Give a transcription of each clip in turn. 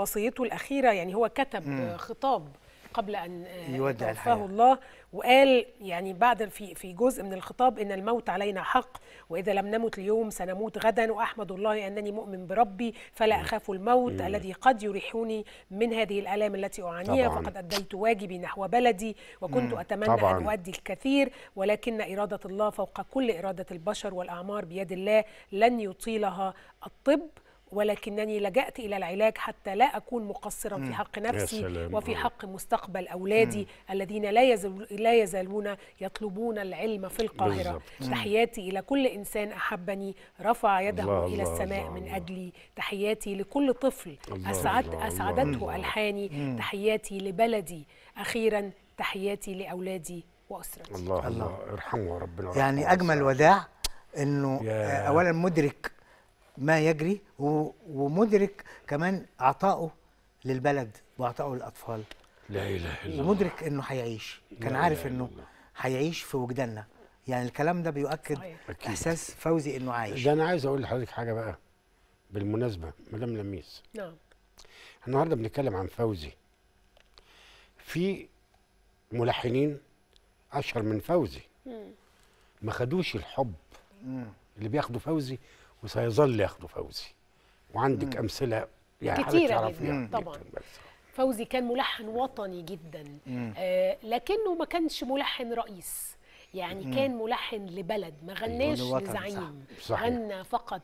وصيته الأخيرة يعني هو كتب مم. خطاب قبل أن آه، يودع الحياه الله وقال يعني بعد في في جزء من الخطاب إن الموت علينا حق وإذا لم نمت اليوم سنموت غدا وأحمد الله أنني مؤمن بربي فلا أخاف الموت مم. الذي قد يريحني من هذه الآلام التي أعانيها فقد أديت واجبي نحو بلدي وكنت مم. أتمنى طبعاً. أن أؤدي الكثير ولكن إرادة الله فوق كل إرادة البشر والأعمار بيد الله لن يطيلها الطب ولكنني لجأت إلى العلاج حتى لا أكون مقصرا في حق نفسي وفي آه. حق مستقبل أولادي مم. الذين لا, يزل لا يزالون يطلبون العلم في القاهرة تحياتي إلى كل إنسان أحبني رفع يده الله إلى السماء الله من الله. أجلي تحياتي لكل طفل الله أسعد الله أسعدته الله ألحاني مم. تحياتي لبلدي أخيرا تحياتي لأولادي وأسرتي الله, الله. الله. ارحمه ربنا يعني أجمل وداع انه آه، اولا مدرك ما يجري ومدرك كمان عطائه للبلد وعطائه للاطفال لا اله الا الله ومدرك انه هيعيش كان عارف انه هيعيش في وجداننا يعني الكلام ده بيؤكد أكيد. احساس فوزي انه عايش ده انا عايز اقول لحضرتك حاجه بقى بالمناسبه مدام لميس نعم النهارده بنتكلم عن فوزي في ملحنين اشهر من فوزي ما خدوش الحب اللي بياخده فوزي وسيظل ياخده فوزي وعندك مم. امثله يعني كتيرة جدا طبعا فوزي كان ملحن وطني جدا آه لكنه ما كانش ملحن رئيس يعني مم. كان ملحن لبلد ما أيوة، غناش لزعيم غنى فقط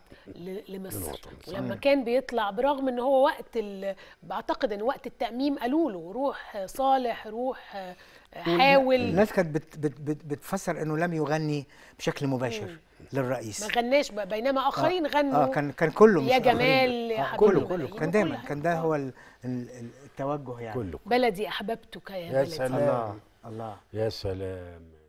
لمصر ولما كان بيطلع برغم ان هو وقت ال... بعتقد ان وقت التأميم قالوا له روح صالح روح آه، حاول الناس كانت بت بت بت بتفسر انه لم يغني بشكل مباشر مم. للرئيس ما غناش بينما آه. اخرين آه غنوا اه كان كان كله يا جمال آه كله كله, كله كان دايما كان ده هو التوجه يعني كله بلدي احببتك يا, يا بلدي سلام الله الله يا سلام